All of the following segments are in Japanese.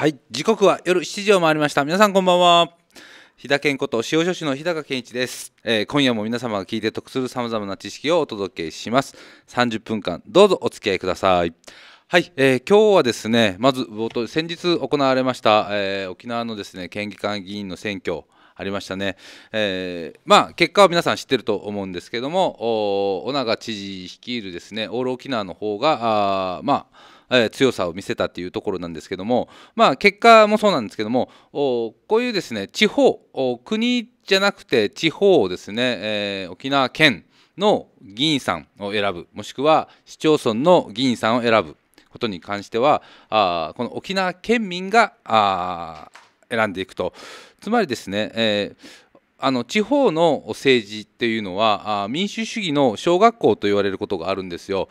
はい、時刻は夜7時を回りました。皆さんこんばんは。日田健こと塩書士の日高健一です、えー、今夜も皆様が聞いて得する様々な知識をお届けします。30分間どうぞお付き合いください。はい、えー、今日はですね、まず冒頭先日行われました、えー、沖縄のですね県議会議員の選挙。ありましたね。えー、まあ、結果は皆さん知ってると思うんですけども、尾長知事率いるですね、オール沖縄の方が、あまあ、え強さを見せたというところなんですけども、まあ、結果もそうなんですけどもこういうですね地方国じゃなくて地方をですね、えー、沖縄県の議員さんを選ぶもしくは市町村の議員さんを選ぶことに関してはあこの沖縄県民があ選んでいくとつまりですね、えー、あの地方の政治っていうのはあ民主主義の小学校と言われることがあるんですよ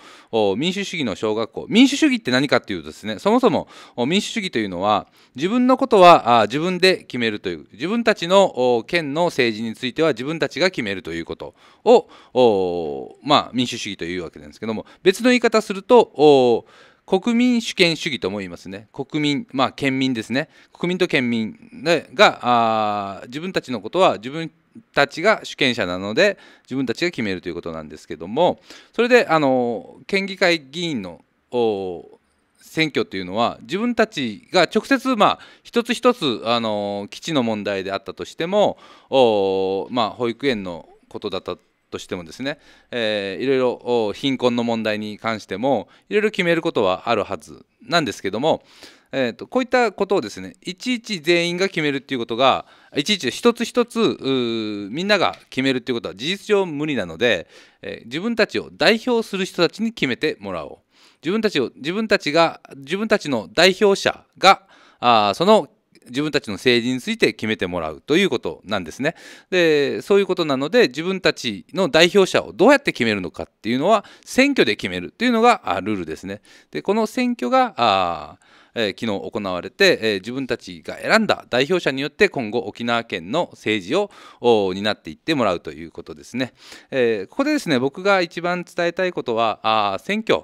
民主主義の小学校民主主義って何かっていうとですねそもそも民主主義というのは自分のことはあ自分で決めるという自分たちの県の政治については自分たちが決めるということをまあ、民主主義というわけなんですけども別の言い方すると国民主権主義とも言いますね国民まあ県民ですね国民と県民があ自分たちのことは自分たちが主権者なので自分たちが決めるということなんですけどもそれであの県議会議員の選挙というのは自分たちが直接、まあ、一つ一つあの基地の問題であったとしてもお、まあ、保育園のことだったとしてもですね、えー、いろいろ貧困の問題に関してもいろいろ決めることはあるはずなんですけども、えーと、こういったことをですねいちいち全員が決めるっていうことがいちいち一つ一つみんなが決めるっていうことは事実上無理なので、えー、自分たちを代表する人たちに決めてもらおう自分たちを自分たちが自分たちの代表者があその自分たちの政治について決めてもらうということなんですね。でそういうことなので自分たちの代表者をどうやって決めるのかっていうのは選挙で決めるというのがルールですね。でこの選挙があえ昨日行われて、え自分たちが選んだ代表者によって今後沖縄県の政治を担っていってもらうということですね。えここでですね僕が一番伝えたいことはあ選挙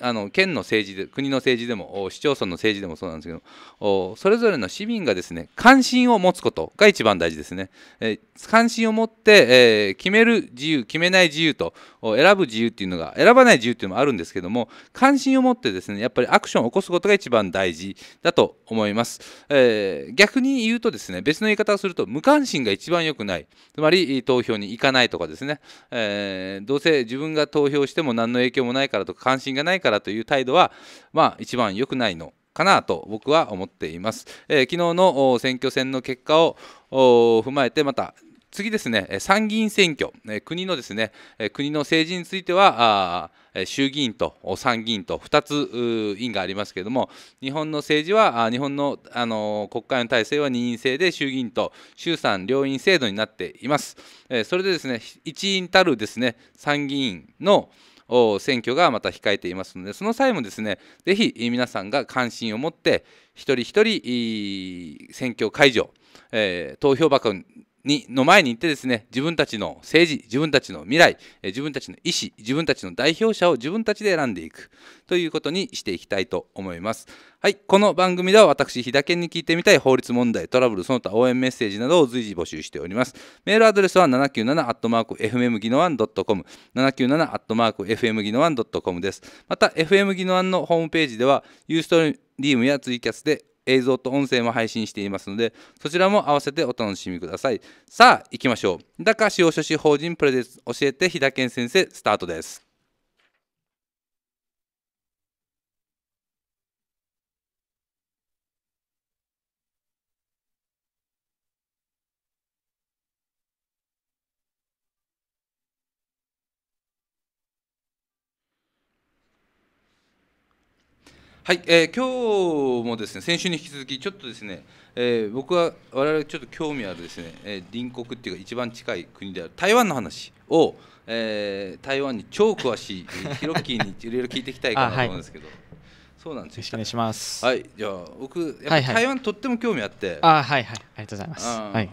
あの県の政治で国の政治でも市町村の政治でもそうなんですけどそれぞれの市民がですね関心を持つことが一番大事ですね、えー、関心を持って、えー、決める自由決めない自由と選ぶ自由っていうのが選ばない自由っていうのもあるんですけども関心を持ってですねやっぱりアクションを起こすことが一番大事だと思います、えー、逆に言うとですね別の言い方をすると無関心が一番良くないつまり投票に行かないとかですね、えどうせ自分が投票しても何の影響もないからとか関心がないないからという態度は、まあ、一番良くないのかなと僕は思っています。えー、昨日の選挙戦の結果を踏まえてまた次ですね、参議院選挙、国のですね、国の政治については、衆議院と参議院と2つ委員がありますけれども、日本の政治は、日本のあの国会の体制は任意制で、衆議院と衆参両院制度になっています。それでですね、一員たるですね、参議院の、選挙がまた控えていますのでその際もですねぜひ皆さんが関心を持って一人一人選挙会場、えー、投票箱にの前に行ってですね自分たちの政治自分たちの未来自分たちの意思自分たちの代表者を自分たちで選んでいくということにしていきたいと思いますはいこの番組では私日田県に聞いてみたい法律問題トラブルその他応援メッセージなどを随時募集しておりますメールアドレスは 797-fm 技能 1.com 797-fm 技能 1.com ですまた FM 技能1のホームページではユーストリームやツイキャスで映像と音声も配信していますのでそちらも合わせてお楽しみくださいさあ行きましょう日高司法書士法人プレゼン教えて飛騨県先生スタートですはい、えー、今日もですね先週に引き続きちょっとですね、えー、僕は我々ちょっと興味あるですね、えー、隣国っていうか一番近い国である台湾の話を、えー、台湾に超詳しいヒロッキーにいろいろ聞いていきたいかなと思うんですけど。そうなんですよ。よろしくお願いします。はい、じゃあ僕やっぱ台湾とっても興味あって。はいはい、あはいはい、ありがとうございます。はい。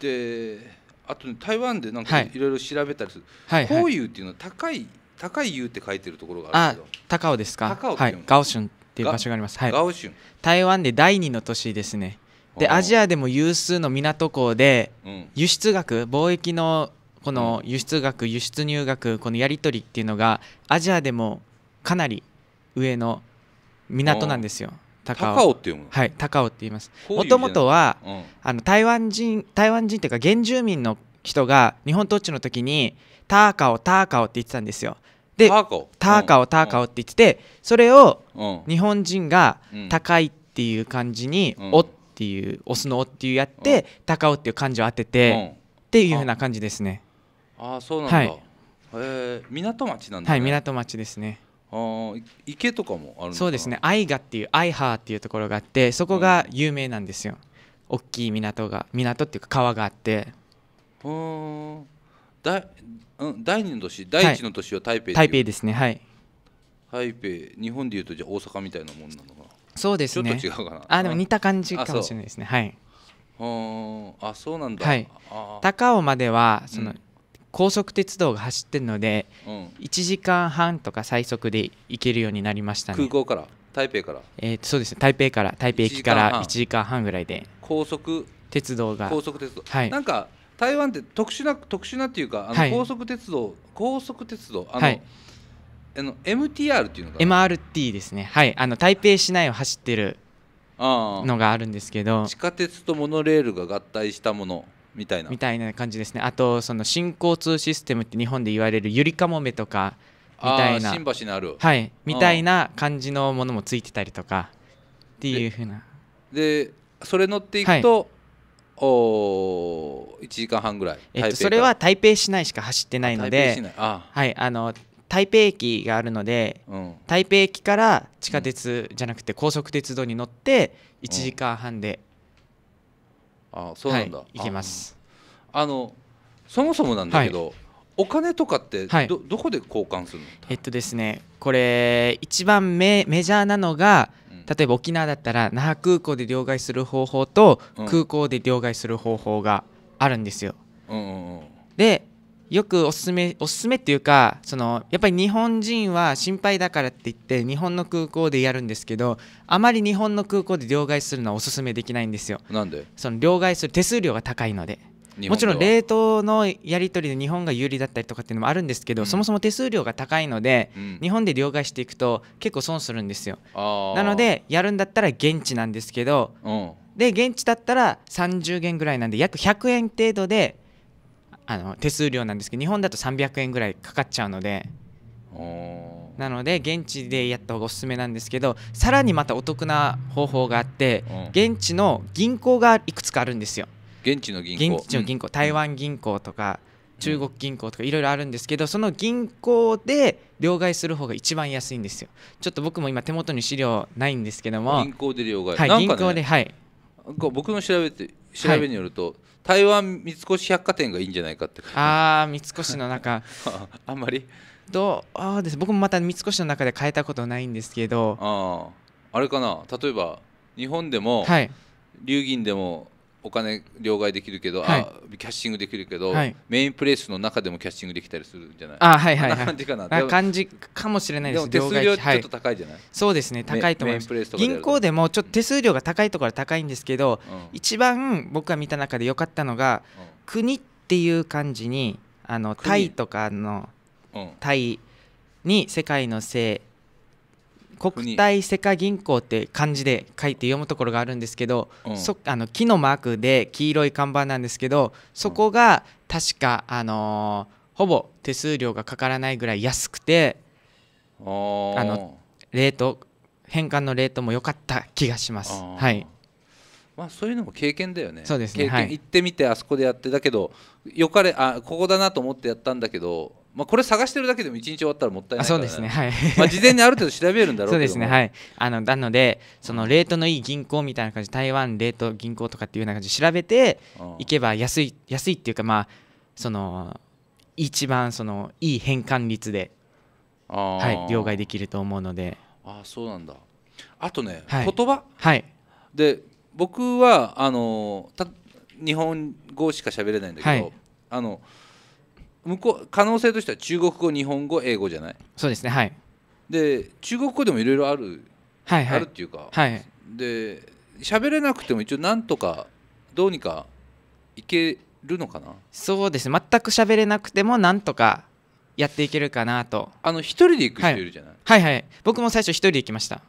で、あと、ね、台湾でなんかいろいろ調べたりする。はい。こういうっていうのは高い高い湯って書いてるところがあるんで高尾ですか。高尾っていうの、はい。ガオシっていう場所があります、はい、台湾で第2の都市ですねでアジアでも有数の港港で、輸出額貿易のこの輸出額、輸出入額このやり取りっていうのがアジアでもかなり上の港なんですよ高尾って読むはい高尾って言いますもともとは、うん、あの台湾人台湾人っていうか原住民の人が日本統治の時にターカオターカオって言ってたんですよでターカオターカオターカオって言っててそれを日本人が高いっていう感じに「お」っていう「オスの「お」っていうやって「高尾」っていう漢字を当ててっていうふうな感じですねああそうなんだ、はい、え港町なんだ、ね、はい港町ですねああ池とかもあるそうですねイガっていうハーっていうところがあってそこが有名なんですよ、うん、大きい港が港っていうか川があってうんだうん第2の都市第1の都市は台北台北ですねはい台北日本でいうとじゃ大阪みたいなもんなのかなそうですねちょっと違うかなあでも似た感じかもしれないですねはいあそうなんだ、はい、高尾まではその、うん、高速鉄道が走ってるので、うん、1時間半とか最速で行けるようになりましたね空港から台北から、えー、そうですね台北から台北駅から1時間半ぐらいで高速鉄道が高速鉄道はいなんか台湾って特殊な特殊なっていうかあの高速鉄道、はい、高速鉄道あの、はい、MTR っていうのが MRT ですねはいあの台北市内を走ってるのがあるんですけど地下鉄とモノレールが合体したものみたいなみたいな感じですねあとその新交通システムって日本で言われるゆりかもめとかみたいな新橋にあるはいみたいな感じのものもついてたりとかっていうふうなでそれ乗っていくと、はいお1時間半ぐらい、えっと、それは台北市内しか走ってないのではいあの台北駅があるので、うん、台北駅から地下鉄じゃなくて高速鉄道に乗って1時間半で、うん、あそうなんだ、はい、行けますあのそもそもなんだけど、はいお金とかってどはい、どこで交換するのえっとですねこれ一番メメジャーなのが例えば沖縄だったら那覇空港で両替する方法と空港で両替する方法があるんですよ。うんうんうん、でよくおすすめおすすめっていうかそのやっぱり日本人は心配だからって言って日本の空港でやるんですけどあまり日本の空港で両替するのはおすすめできないんですよ。なんでその両替する手数料が高いので。もちろん冷凍のやり取りで日本が有利だったりとかっていうのもあるんですけど、うん、そもそも手数料が高いので、うん、日本で両替していくと結構損するんですよなのでやるんだったら現地なんですけど、うん、で現地だったら30元ぐらいなんで約100円程度であの手数料なんですけど日本だと300円ぐらいかかっちゃうので。なので現地でやった方がおすすめなんですけどさらにまたお得な方法があって現地の銀行がいくつかあるんですよ。現地の銀行現地の銀行、台湾銀行とか、中国銀行とかいろいろあるんですけどその銀行で両替する方が一番安いんですよちょっと僕も今手元に資料ないんですけども銀行で両替、はい、銀行ではい僕の調べて調べによると、台湾三越百貨店がいいんじゃないかってああ三越の中 あんまりどうあです僕もまた三越の中で変えたことないんですけどあああれかな例えば日本でも、はい、流銀でもお金両替できるけど、はい、あキャッシングできるけど、はい、メインプレイスの中でもキャッシングできたりするんじゃないあはいはい、はい、感じかな感じかもしれないですでも手数料ちょっと高いじゃない、はい、そうですね高いと思います銀行でもちょっと手数料が高いところは高いんですけど、うん、一番僕が見た中で良かったのが、うん、国っていう感じにあのタイとかの、うん、タイに世界のせい国体世界銀行って漢字で書いて読むところがあるんですけど、うん、そあの木のマークで黄色い看板なんですけどそこが確か、あのー、ほぼ手数料がかからないぐらい安くてあのレート返還のレートも良かった気がします。はいまあ、そういうのも経験だよね。そうですね。経験、行ってみてあそこでやってだけどよかれあここだなと思ってやったんだけどまあ、これ探してるだけでも1日終わったらもったいないから、ね、そうですねはいまあ事前にある程度調べるんだろうけどそうですねはいあのなのでそのレートのいい銀行みたいな感じ台湾レート銀行とかっていうような感じ調べていけば安い安いっていうかまあその一番そのいい変換率で、はい、両替できると思うのでああそうなんだあとね、はい、言葉はいで僕はあのた日本語しか喋れないんだけど、はい、あの向こう可能性としては中国語日本語英語じゃないそうですねはいで中国語でもいろいろある、はいはい、あるっていうか、はい、で喋れなくても一応なんとかどうにかいけるのかなそうですね全く喋れなくてもなんとかやっていけるかなとあの一人で行く人いるじゃない、はい、はいはい僕も最初一人で行きました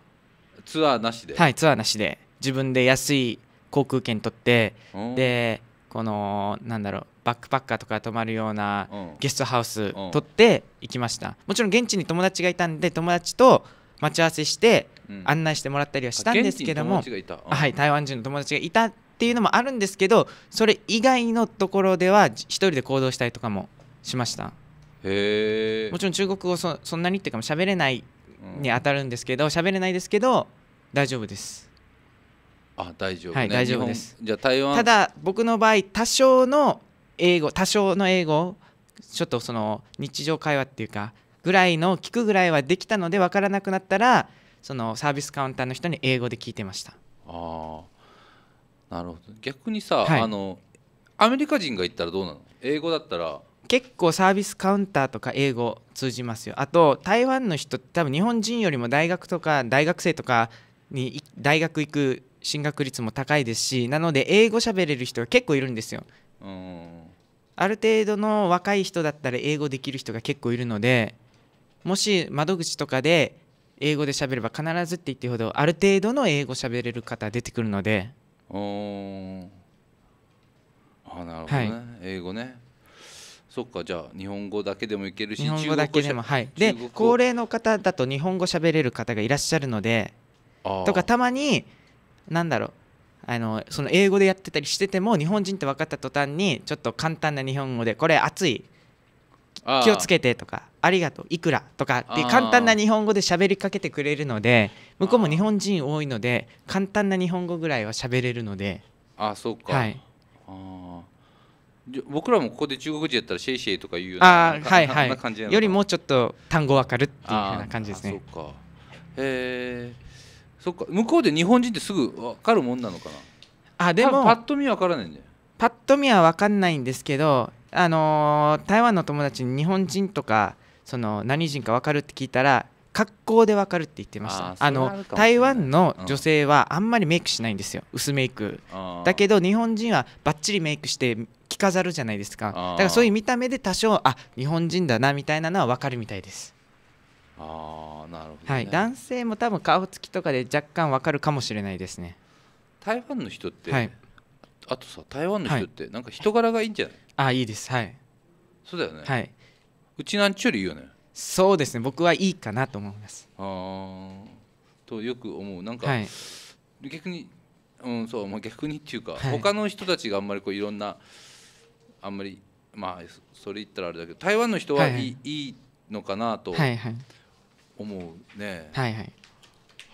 ツアーなしではいツアーなしで自分で安い航空券取ってでこのなんだろうバックパッカーとか泊まるようなゲストハウス取って行きましたもちろん現地に友達がいたんで友達と待ち合わせして案内してもらったりはしたんですけども、はい台湾人の友達がいたっていうのもあるんですけどそれ以外のところでは一人で行動したりとかもしましたへもちろん中国語そそんなにっていうかも喋れないに当たるんですけど喋れないですけど大丈夫ですあ大丈夫、ね、はい大丈夫ですじゃ台湾ただ僕の場合多少の英語多少の英語ちょっとその日常会話っていうかぐらいの聞くぐらいはできたので分からなくなったらそのサービスカウンターの人に英語で聞いてましたああなるほど逆にさ、はい、あのアメリカ人が言ったらどうなの英語だったら結構サービスカウンターとか英語通じますよあと台湾の人多分日本人よりも大学とか大学生とかに大学行く進学率も高いですしなので英語喋れる人が結構いるんですよ、うん、ある程度の若い人だったら英語できる人が結構いるのでもし窓口とかで英語で喋れば必ずって言ってほどある程度の英語喋れる方出てくるのでああなるほどね、はい、英語ねそっかじゃあ日本語だけでもいけるし日本語だけでもはいで高齢の方だと日本語喋れる方がいらっしゃるのでとかたまになんだろうあのその英語でやってたりしてても日本人って分かった途端にちょっと簡単な日本語でこれ熱い気をつけてとかありがとういくらとかって簡単な日本語で喋りかけてくれるので向こうも日本人多いので簡単な日本語ぐらいは喋れるのであそうか、はい、あ僕らもここで中国人やったらシェイシェイとか言うようなあはいはいよりもちょっと単語わかるっていううな感じですねそうかへえそっか向こうで日本人ってすぐ分かるもんなのかなあでもパッと見分からないんだよパッと見は分かんないんですけどあのー、台湾の友達に日本人とかその何人か分かるって聞いたら格好で分かるって言ってましたあの台湾の女性はあんまりメイクしないんですよ、うん、薄メイクだけど日本人はばっちりメイクして着飾るじゃないですかだからそういう見た目で多少あ日本人だなみたいなのは分かるみたいですああなるほど、ね、はい、男性も多分顔つきとかで若干わかるかもしれないですね台湾の人って、はい、あとさ台湾の人ってなんか人柄がいいんじゃない、はい、あいいですはいそうだよねはいうちなんちゅうりいいよねそうですね僕はいいかなと思いますああとよく思うなんか、はい、逆にうんそう、まあ、逆にっていうか、はい、他の人たちがあんまりこういろんなあんまりまあそれ言ったらあれだけど台湾の人はいいはいはい、いいのかなと、はいはい思うねはいはい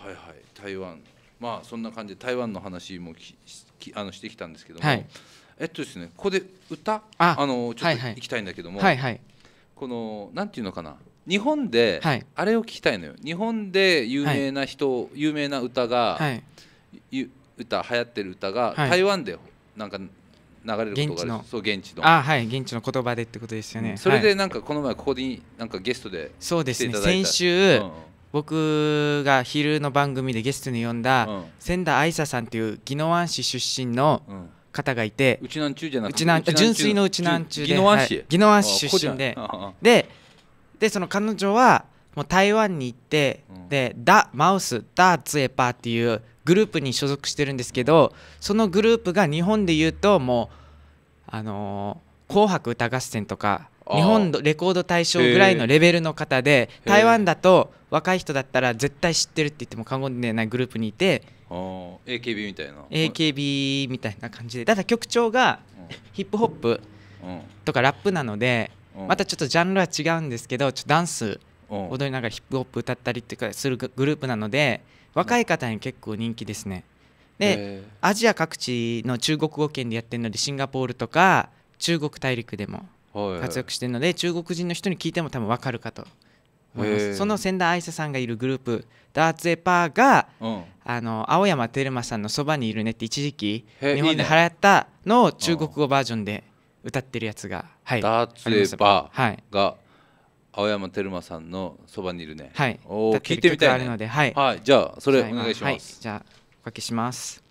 はいはい台湾まあそんな感じで台湾の話もききあのしてきたんですけども、はい、えっとですねここで歌あのちょっと行きたいんだけども、はいはい、このなんていうのかな日本で、あれを聞きたいのよ日本で有名な人、有名な歌が、はい、歌流行ってる歌が、台湾でなんか流れることがあるそう現地のあはい現地の言葉でってことですよね、うん、それでなんかこの前ここになんかゲストでそうですね先週、うん、僕が昼の番組でゲストに呼んだ、千田愛沙さんっていう宜野湾市出身の方がいて、うちなんちゅうじゃなくて純粋のうちなんちゅうで宜野湾市、宜野湾市出身でででその彼女はもう台湾に行って、で「ダ・マウス・ダ・ツエパ」ー」っていうグループに所属してるんですけどそのグループが日本で言うともう「あのー、紅白歌合戦」とか日本レコード大賞ぐらいのレベルの方で台湾だと若い人だったら絶対知ってるって言っても過言ではないグループにいて AKB みたいな AKB みたいな感じでただ曲調がヒップホップとかラップなのでまたちょっとジャンルは違うんですけどちょっとダンス踊りながらヒップホップ歌ったりとかするグループなので若い方に結構人気ですねでアジア各地の中国語圏でやってるのでシンガポールとか中国大陸でも活躍してるので中国人の人に聞いても多分分かるかと思いますその千田愛沙さんがいるグループダーツエパーが、うん、あの青山テルマさんのそばにいるねって一時期日本で払ったのを中国語バージョンで歌ってるやつが、はい、ダーツエパーが、はい青山テルマさんのそばにいるね。はい。おお、聞いてみたい、ね、あるので、はい。はい、じゃあ、それお願いします。はい、じゃあ、おかけします。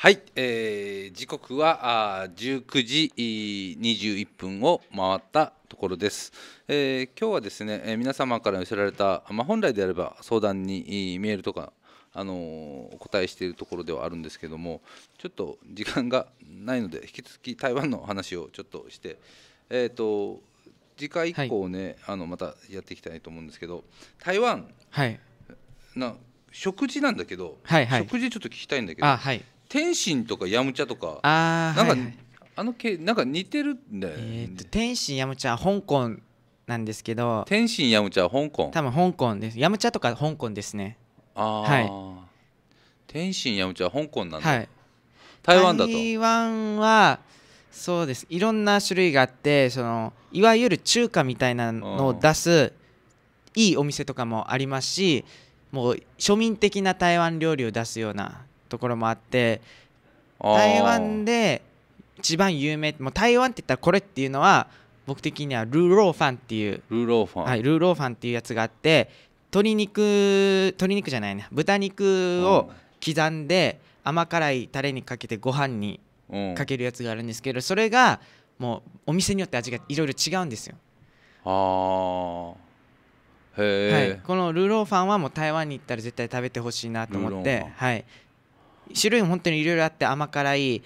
はい、えー、時刻はあ19時21分を回ったところです、えー、今日はですね、えー、皆様から寄せられた、まあ、本来であれば相談にメールとかあのー、お答えしているところではあるんですけどもちょっと時間がないので引き続き台湾の話をちょっとして、えーと、次回以降ね、はい、あのまたやっていきたいと思うんですけど台湾、はい、な食事なんだけど、はいはい、食事ちょっと聞きたいんだけど、はい、天心とかヤムチャとかあなんか、はいはい、あの系なんか似てるんだよね、えー、天心やむちゃ香港なんですけど天心やむちゃ香港多分香港ですヤムチャとか香港ですねああ、はい、天心やむちゃ香港なんだ、はい、台湾だと台湾はそうですいろんな種類があってそのいわゆる中華みたいなのを出すいいお店とかもありますしもう庶民的な台湾料理を出すようなところもあって台湾で一番有名もう台湾って言ったらこれっていうのは僕的にはルーローファンっていうルーローファン、はい、ルーローファンっていうやつがあって鶏肉鶏肉じゃないね豚肉を刻んで甘辛いタレにかけてご飯にかけるやつがあるんですけどそれがもうお店によって味がいろいろ違うんですよ。あへえ、はい、このルーローファンはもう台湾に行ったら絶対食べてほしいなと思って、はい、種類も本当にいろいろあって甘辛い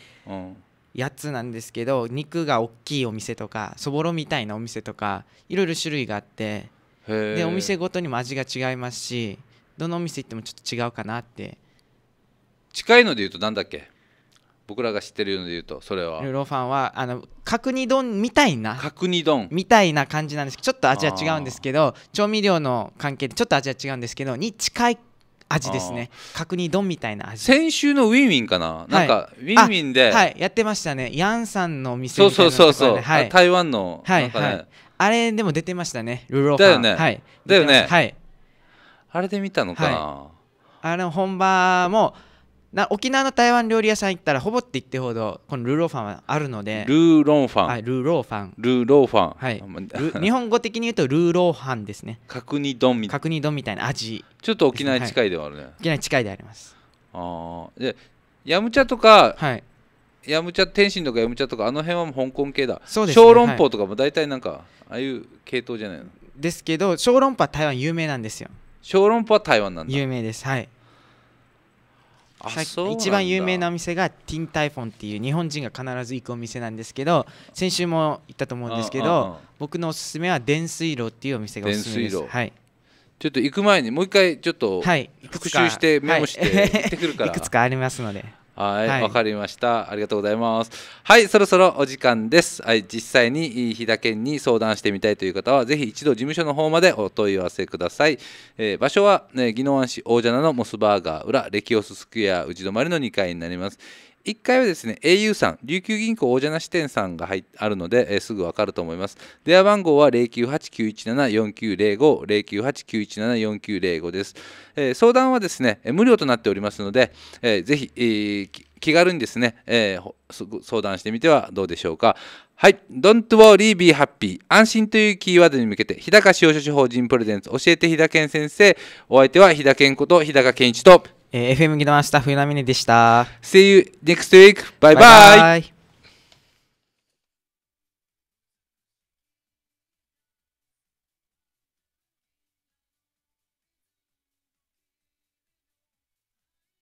やつなんですけど肉が大きいお店とかそぼろみたいなお店とかいろいろ種類があってでお店ごとにも味が違いますしどのお店行ってもちょっと違うかなって近いので言うと何だっけ僕らが知ってるので言うとそれはルロファンはあの角煮丼みたいな角煮丼みたいな感じなんですけどちょっと味は違うんですけど調味料の関係でちょっと味は違うんですけどに近い味ですね角煮丼みたいな味先週のウィンウィンかな、なんかウィンウィンではいやってましたねヤンさんの店みたいな、そうそうそうそう、はい、台湾のはい、はいあれでも出てましたねルーローだよね、はい、だよねはいあれで見たのかな、はい、あれ本場もな沖縄の台湾料理屋さん行ったらほぼって言ってほどこのルーローファンはあるのでルーローファン、はい、ルーローファンルーローファンはい 日本語的に言うとルーローファンですね角煮丼みたいな角煮丼みたいな味ちょっと沖縄に近いではあるね、はい、沖縄に近いでありますああでヤムチャとか、はい、ヤムチャ天津とかヤムチャとかあの辺はもう香港系だそうです、ね、小籠包とかも大体なんか、はい、ああいう系統じゃないのですけど小籠包は台湾有名なんですよ小籠包は台湾なんだ有名ですはい一番有名なお店がティンタイフォンっていう日本人が必ず行くお店なんですけど先週も行ったと思うんですけど僕のおすすめは電水路っていうお店がおすすめです。はいちょっと行く前にもう一回ちょっと復習してメモして行ってくるから、はい、いくつかありますのではいわ、はい、かりましたありがとうございますはいそろそろお時間ですはい実際に日田県に相談してみたいという方はぜひ一度事務所の方までお問い合わせください、えー、場所は、ね、宜野湾市大蛇名のモスバーガー裏レキオススクエア宇治止まりの2階になります1回はですね au さん琉球銀行大蛇な支店さんが入あるので、えー、すぐ分かると思います電話番号は0989174905 0989174905です、えー、相談はですね無料となっておりますので、えー、ぜひ、えー、気軽にですね、えー、相談してみてはどうでしょうかはい。Don't worry, be happy. 安心というキーワードに向けて、日高法書士法人プレゼンツ、教えて日田健先生。お相手は日田健こと日高健一と、えー、FM ギドーマンスタッフ、ゆなみねでした。See you next week! Bye bye! bye, bye.